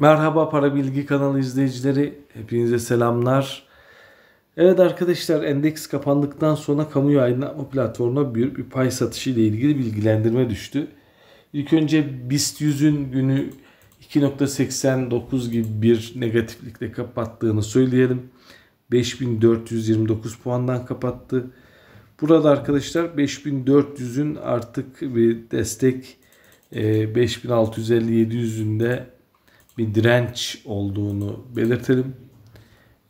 Merhaba Para Bilgi kanalı izleyicileri. Hepinize selamlar. Evet arkadaşlar endeks kapandıktan sonra kamu aydınlatma platformuna büyük bir pay satışı ile ilgili bilgilendirme düştü. İlk önce BIST 100'ün günü 2.89 gibi bir negatiflikle kapattığını söyleyelim. 5429 puandan kapattı. Burada arkadaşlar 5400'ün artık bir destek 5650-700'ün e, bir direnç olduğunu belirtelim.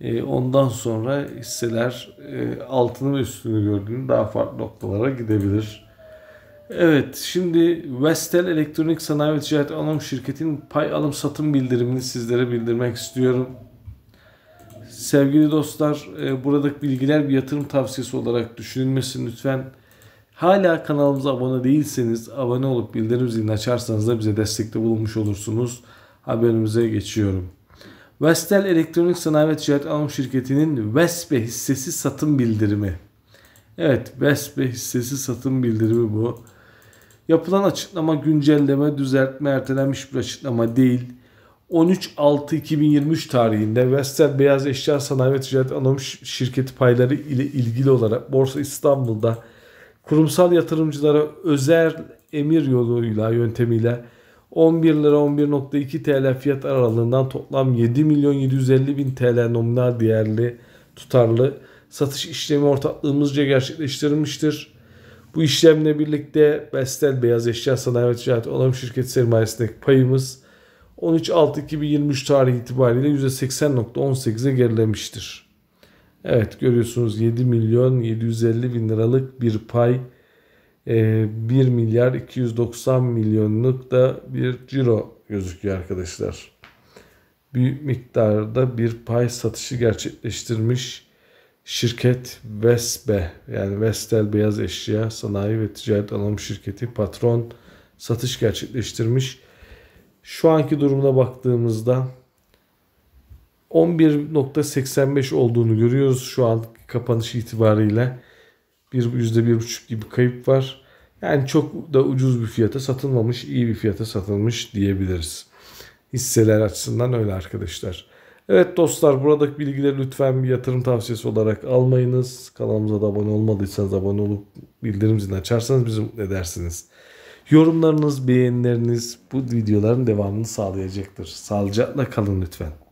E, ondan sonra hisseler e, altını ve üstünü gördüğünü daha farklı noktalara gidebilir. Evet şimdi Vestel Elektronik Sanayi ve Ticaret Anonim Şirketi'nin pay alım satım bildirimini sizlere bildirmek istiyorum. Sevgili dostlar e, buradaki bilgiler bir yatırım tavsiyesi olarak düşünülmesin lütfen. Hala kanalımıza abone değilseniz abone olup bildirim zilini açarsanız da bize destekte bulunmuş olursunuz haberimize geçiyorum. Vestel Elektronik Sanayi ve Ticaret Anonim Şirketi'nin Vespe hissesi satın bildirimi. Evet Vespe hissesi satın bildirimi bu. Yapılan açıklama güncelleme, düzeltme, ertelenmiş bir açıklama değil. 13.06.2023 tarihinde Vestel Beyaz Eşya Sanayi ve Ticaret Anonim Şirketi payları ile ilgili olarak Borsa İstanbul'da kurumsal yatırımcılara özel emir yoluyla, yöntemiyle 11 lira 11.2 TL fiyat aralığından toplam 7 milyon 750 bin TL nominal değerli tutarlı satış işlemi ortaklığımızca gerçekleştirilmiştir. Bu işlemle birlikte Bestel Beyaz Eşya Sanayi ve Ticaret Onarım Şirketi sermayesindeki payımız 13.6.2023 tarihi itibariyle %80.18'e gerilemiştir. Evet görüyorsunuz 7 milyon 750 bin liralık bir pay 1 ee, milyar 290 milyonluk da bir ciro gözüküyor arkadaşlar. Büyük miktarda bir pay satışı gerçekleştirmiş şirket Vesbe yani Vestel Beyaz Eşya Sanayi ve Ticaret Anonim Şirketi patron satış gerçekleştirmiş. Şu anki durumuna baktığımızda 11.85 olduğunu görüyoruz şu an kapanış itibariyle. Bir %1.5 gibi kayıp var. Yani çok da ucuz bir fiyata satılmamış, iyi bir fiyata satılmış diyebiliriz. Hisseler açısından öyle arkadaşlar. Evet dostlar buradaki bilgileri lütfen bir yatırım tavsiyesi olarak almayınız. Kanalımıza da abone olmadıysanız abone olup bildirim zilini açarsanız bizi mutlu edersiniz. Yorumlarınız, beğenileriniz bu videoların devamını sağlayacaktır. Sağlıcakla kalın lütfen.